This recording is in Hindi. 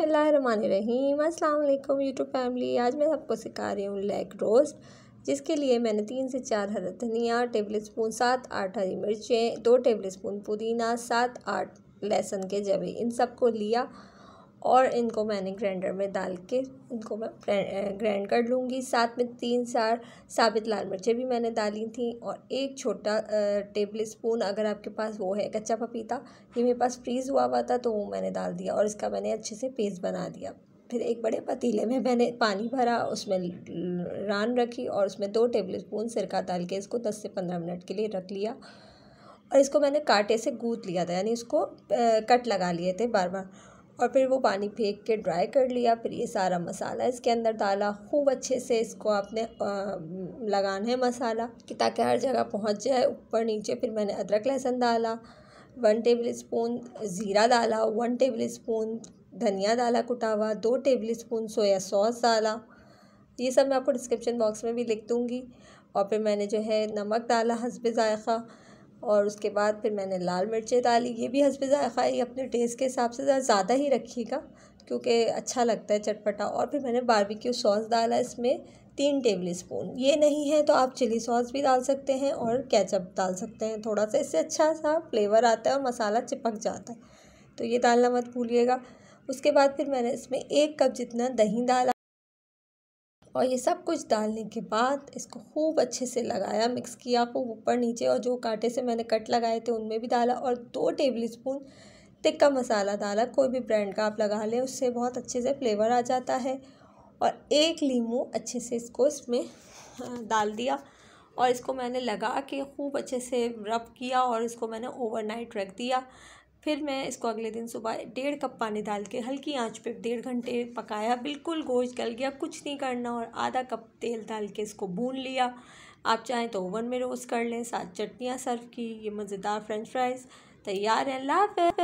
बसमीम अल्लाम यूट्यूब फैमिली आज मैं आपको सिखा रही हूँ लेग रोस्ट जिसके लिए मैंने तीन से चार हरा धनिया टेबल स्पून सात आठ हरी मिर्चें दो टेबल स्पून पुदीना सात आठ लहसुन के जबे इन सबको लिया और इनको मैंने ग्राइंडर में डाल के इनको मैं ग्राइंड कर लूँगी साथ में तीन चार साबित लाल मिर्चें भी मैंने डाली थी और एक छोटा टेबल स्पून अगर आपके पास वो है कच्चा पपीता ये मेरे पास फ्रीज़ हुआ हुआ था तो वो मैंने डाल दिया और इसका मैंने अच्छे से पेस्ट बना दिया फिर एक बड़े पतीले में मैंने पानी भरा उसमें रान रखी और उसमें दो टेबल स्पून सिरका डाल के इसको दस से पंद्रह मिनट के लिए रख लिया और इसको मैंने कांटे से गूँथ लिया था यानी इसको कट लगा लिए थे बार बार और फिर वो पानी फेंक के ड्राई कर लिया फिर ये सारा मसाला इसके अंदर डाला खूब अच्छे से इसको आपने लगाना है मसाला कि ताकि हर जगह पहुंच जाए ऊपर नीचे फिर मैंने अदरक लहसुन डाला वन टेबल स्पून ज़ीरा डाला वन टेबल स्पून धनिया डाला कुटा हुआ दो टेबल स्पून सोया सॉस डाला ये सब मैं आपको डिस्क्रिप्शन बॉक्स में भी लिख दूँगी और फिर मैंने जो है नमक डाला हसबा ज़ायक़ा और उसके बाद फिर मैंने लाल मिर्चें डाली ये भी हसब ज़ायक़ा ही अपने टेस्ट के हिसाब से ज़्यादा ही रखिएगा क्योंकि अच्छा लगता है चटपटा और फिर मैंने बारबेक्यू सॉस डाला इसमें तीन टेबल स्पून ये नहीं है तो आप चिली सॉस भी डाल सकते हैं और कैचअप डाल सकते हैं थोड़ा सा इससे अच्छा सा फ्लेवर आता है और मसाला चिपक जाता है तो ये डालना मत भूलिएगा उसके बाद फिर मैंने इसमें एक कप जितना दही डाला और ये सब कुछ डालने के बाद इसको खूब अच्छे से लगाया मिक्स किया खूब ऊपर नीचे और जो कांटे से मैंने कट लगाए थे उनमें भी डाला और दो टेबल स्पून टिक्का मसाला डाला कोई भी ब्रांड का आप लगा लें उससे बहुत अच्छे से फ्लेवर आ जाता है और एक लीमू अच्छे से इसको इसमें डाल दिया और इसको मैंने लगा के खूब अच्छे से रब किया और इसको मैंने ओवरनाइट रख दिया फिर मैं इसको अगले दिन सुबह डेढ़ कप पानी डाल के हल्की आंच पे डेढ़ घंटे पकाया बिल्कुल गोश्त गल गया कुछ नहीं करना और आधा कप तेल डाल के इसको भून लिया आप चाहें तो ओवन में रोस्ट कर लें साथ चटनियाँ सर्व की ये मज़ेदार फ्रेंच फ्राइज़ तैयार है लाफ